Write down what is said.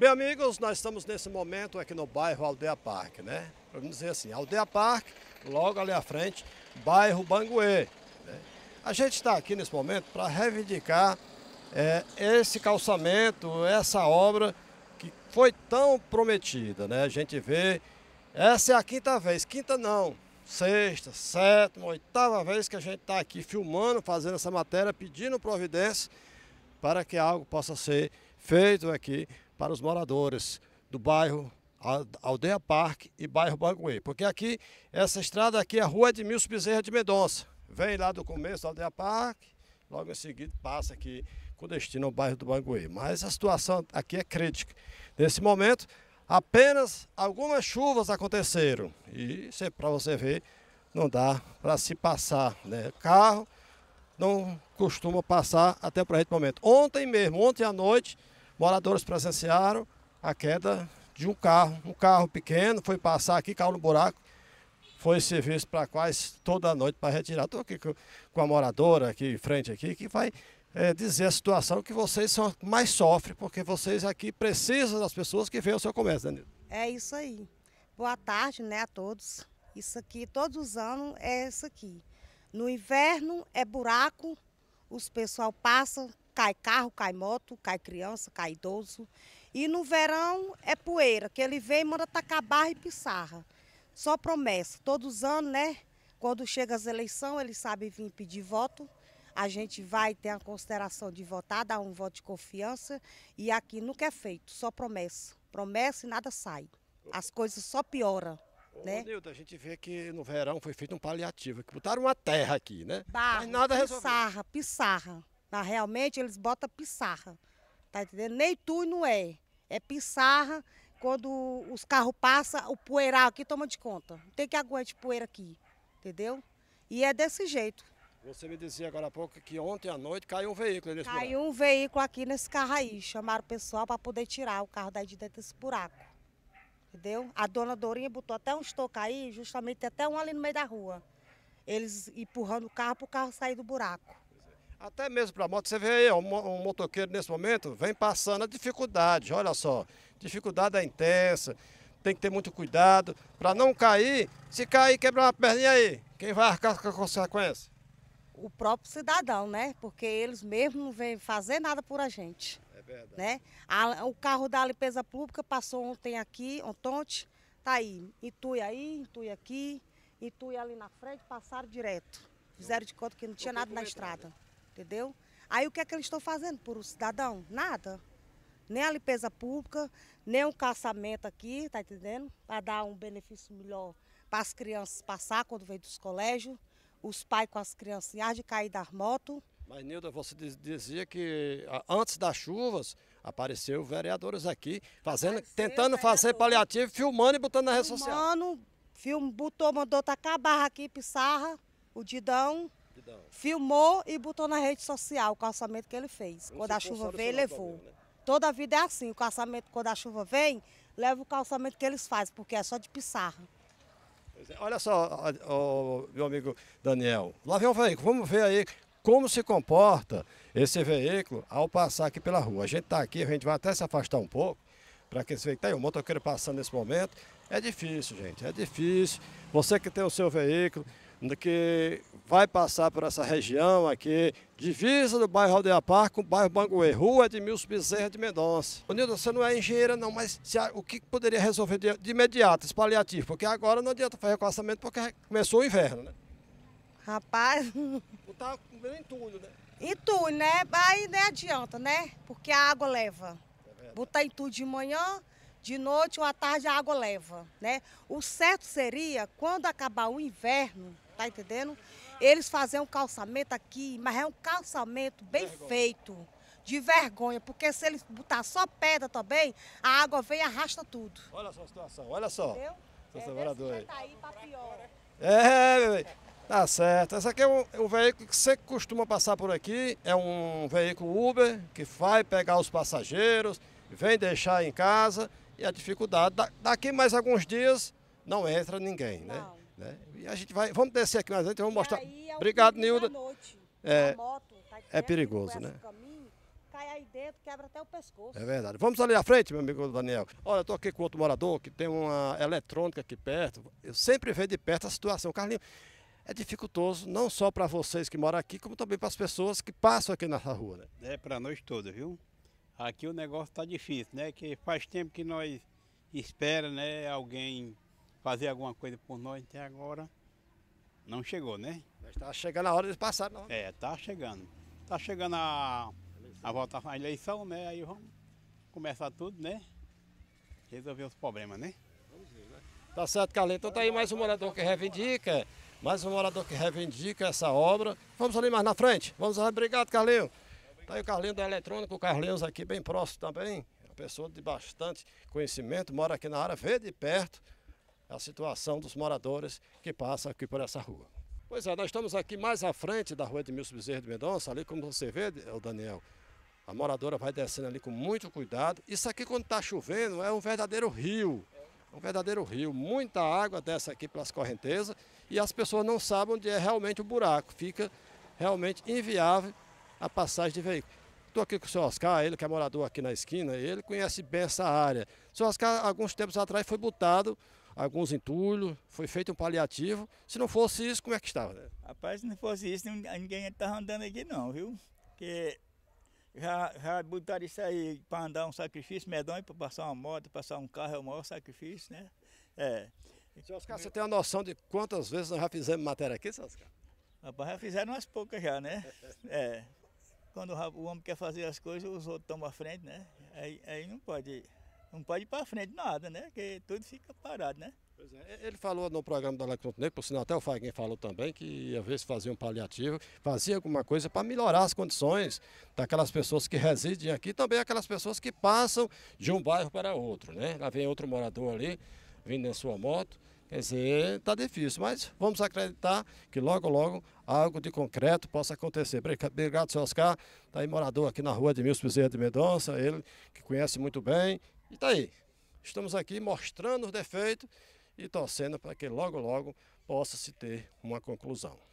Bem, amigos, nós estamos nesse momento aqui no bairro Aldeia Parque, né? Vamos dizer assim, Aldeia Parque, logo ali à frente, bairro Banguê. Né? A gente está aqui nesse momento para reivindicar é, esse calçamento, essa obra que foi tão prometida, né? A gente vê, essa é a quinta vez, quinta não, sexta, sétima, oitava vez que a gente está aqui filmando, fazendo essa matéria, pedindo providência para que algo possa ser feito aqui para os moradores do bairro Aldeia Parque e bairro Banguê. Porque aqui, essa estrada aqui é a rua Edmilson Bezerra de Medonça Vem lá do começo da Aldeia Parque, logo em seguida passa aqui com destino ao bairro do Banguê. Mas a situação aqui é crítica. Nesse momento, apenas algumas chuvas aconteceram. E para você ver, não dá para se passar né? carro não costuma passar até o presente momento. Ontem mesmo, ontem à noite, moradores presenciaram a queda de um carro. Um carro pequeno foi passar aqui, caiu no buraco. Foi serviço para quase toda a noite para retirar. Estou aqui com a moradora aqui em frente aqui, que vai é, dizer a situação que vocês são, mais sofrem, porque vocês aqui precisam das pessoas que vêm ao seu comércio, Danilo. Né, é isso aí. Boa tarde né, a todos. Isso aqui, todos os anos, é isso aqui. No inverno é buraco, os pessoal passa, cai carro, cai moto, cai criança, cai idoso. E no verão é poeira, que ele vem e manda tacar barra e pissarra. Só promessa. Todos os anos, né? Quando chega as eleições, ele sabe vir pedir voto. A gente vai ter a consideração de votar, dar um voto de confiança. E aqui nunca é feito, só promessa. Promessa e nada sai. As coisas só pioram né? Nilda, a gente vê que no verão foi feito um paliativo, que botaram uma terra aqui, né? Barro, Mas nada resolveu. pissarra, Mas realmente eles botam pissarra, tá entendendo? Nem tu não é, é pissarra. Quando os carros passam, o poeiral aqui toma de conta. Tem que aguentar poeira aqui, entendeu? E é desse jeito. Você me dizia agora há pouco que ontem à noite caiu um veículo nesse caiu buraco. Caiu um veículo aqui nesse carro aí. Chamaram o pessoal para poder tirar o carro daí de dentro desse buraco entendeu? A dona Dorinha botou até um estoque aí, justamente até um ali no meio da rua. Eles empurrando o carro para o carro sair do buraco. Até mesmo para a moto, você vê aí, um, um motoqueiro nesse momento vem passando a dificuldade, olha só, dificuldade é intensa, tem que ter muito cuidado para não cair, se cair quebra uma perninha aí, quem vai arcar com a consequência? O próprio cidadão, né? Porque eles mesmos não vêm fazer nada por a gente. Né? A, o carro da limpeza pública passou ontem aqui, ontem, tá aí, Itui aí, Itui aqui, Itui ali na frente, passaram direto. Fizeram de conta que não tinha nada na estrada, né? entendeu? Aí o que é que eles estão fazendo por o cidadão? Nada. Nem a limpeza pública, nem um caçamento aqui, tá entendendo? Para dar um benefício melhor para as crianças passar quando vem dos colégios, os pais com as crianças de cair das motos. Mas, Nilda, você dizia que antes das chuvas apareceu vereadores aqui fazendo, apareceu tentando fazer paliativo, filmando e botando na rede social. Filmando, film, botou, mandou tacar a barra aqui, Pissarra, o Didão, Didão, filmou e botou na rede social o calçamento que ele fez. Não quando a chuva veio, levou. né? Toda a vida é assim, o calçamento, quando a chuva vem, leva o calçamento que eles fazem, porque é só de Pissarra. É. Olha só, ó, ó, meu amigo Daniel, lá vem o veículo, vamos ver aí como se comporta esse veículo ao passar aqui pela rua. A gente está aqui, a gente vai até se afastar um pouco, para que esse veículo... Tá aí, o um motoqueiro passando nesse momento. É difícil, gente, é difícil. Você que tem o seu veículo, que vai passar por essa região aqui, divisa do bairro Aldeia Parque com o bairro Banguê, rua Edmilson Bezerra de Mendonça. Nildo, você não é engenheira não, mas se, o que poderia resolver de, de imediato, esse paliativo? Porque agora não adianta fazer o porque começou o inverno, né? Rapaz, tá comendo entulho, né? Entulho, né? Aí nem né, adianta, né? Porque a água leva. É Botar entulho de manhã, de noite ou à tarde a água leva, né? O certo seria, quando acabar o inverno, tá entendendo? Eles fazerem um calçamento aqui, mas é um calçamento bem vergonha. feito, de vergonha, porque se eles botar só pedra também, a água vem e arrasta tudo. Olha só a situação, olha só. Entendeu? É, tá aí pra pior. É, meu bem. Tá certo. Esse aqui é o, o veículo que você costuma passar por aqui. É um veículo Uber que vai pegar os passageiros, vem deixar em casa. E a dificuldade, da, daqui mais alguns dias, não entra ninguém, né? né? E a gente vai, vamos descer aqui mais antes, vamos mostrar. É Obrigado, Nilda. Noite, é, moto, tá é perigoso, né? cai aí dentro, quebra até o pescoço. É verdade. Vamos ali à frente, meu amigo Daniel. Olha, eu tô aqui com outro morador que tem uma eletrônica aqui perto. Eu sempre vejo de perto a situação. Carlinhos, é dificultoso, não só para vocês que moram aqui, como também para as pessoas que passam aqui nessa rua. Né? É para nós todos, viu? Aqui o negócio está difícil, né? Que faz tempo que nós esperamos, né? Alguém fazer alguma coisa por nós até agora não chegou, né? Está chegando a hora de passar, não? Né? É, está chegando. Está chegando a, a volta à eleição, né? Aí vamos começar tudo, né? Resolver os problemas, né? Vamos ver, né? Tá certo, Carlinhos. Então tá aí mais um morador que reivindica. Mais um morador que reivindica essa obra. Vamos ali mais na frente. Vamos lá. Obrigado, Carlinhos. Está aí o Carlinhos da Eletrônica, o Carlinhos aqui bem próximo também. Uma pessoa de bastante conhecimento, mora aqui na área, vê de perto a situação dos moradores que passam aqui por essa rua. Pois é, nós estamos aqui mais à frente da rua Edmilson Bezerra de Mendonça, ali como você vê, Daniel, a moradora vai descendo ali com muito cuidado. Isso aqui quando está chovendo é um verdadeiro rio um verdadeiro rio, muita água dessa aqui pelas correntezas e as pessoas não sabem onde é realmente o buraco, fica realmente inviável a passagem de veículo. Estou aqui com o senhor Oscar, ele que é morador aqui na esquina, ele conhece bem essa área. O senhor Oscar, alguns tempos atrás, foi botado alguns entulhos, foi feito um paliativo. Se não fosse isso, como é que estava? Né? Rapaz, se não fosse isso, ninguém estava andando aqui não, viu? Porque já, já botaram isso aí para andar um sacrifício medonho, para passar uma moto, passar um carro é o maior sacrifício, né? É. Seu Oscar, você tem uma noção de quantas vezes nós já fizemos matéria aqui, seu Oscar? Rapaz, já fizeram umas poucas já, né? É. Quando o homem quer fazer as coisas, os outros tomam a frente, né? Aí, aí não pode não pode ir para frente nada, né? Porque tudo fica parado, né? Pois é. Ele falou no programa da Lacronto Negro, por sinal até o Fagner falou também, que ia ver se fazia um paliativo, fazia alguma coisa para melhorar as condições daquelas pessoas que residem aqui, também aquelas pessoas que passam de um bairro para outro, né? Lá vem outro morador ali, vindo na sua moto, Quer dizer, está difícil, mas vamos acreditar que logo, logo, algo de concreto possa acontecer. Obrigado, seu Oscar. Está aí morador aqui na rua de Milso Bezerra de Mendonça, ele que conhece muito bem. E está aí. Estamos aqui mostrando os defeitos e torcendo para que logo, logo possa se ter uma conclusão.